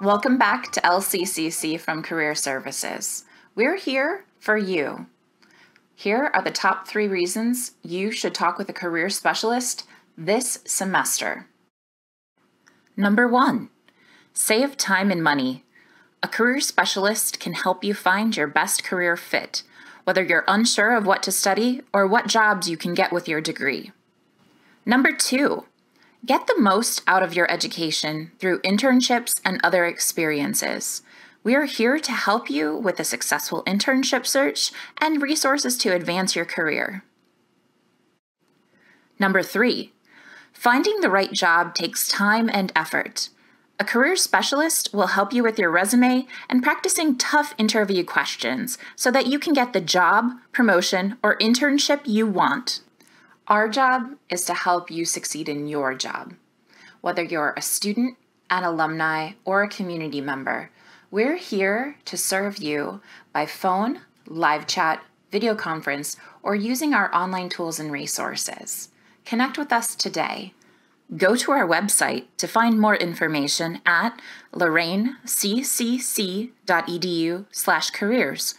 Welcome back to LCCC from Career Services. We're here for you. Here are the top three reasons you should talk with a career specialist this semester. Number one, save time and money. A career specialist can help you find your best career fit, whether you're unsure of what to study or what jobs you can get with your degree. Number two, Get the most out of your education through internships and other experiences. We are here to help you with a successful internship search and resources to advance your career. Number three, finding the right job takes time and effort. A career specialist will help you with your resume and practicing tough interview questions so that you can get the job, promotion, or internship you want. Our job is to help you succeed in your job. Whether you're a student, an alumni, or a community member, we're here to serve you by phone, live chat, video conference, or using our online tools and resources. Connect with us today. Go to our website to find more information at lorraineccc.edu slash careers.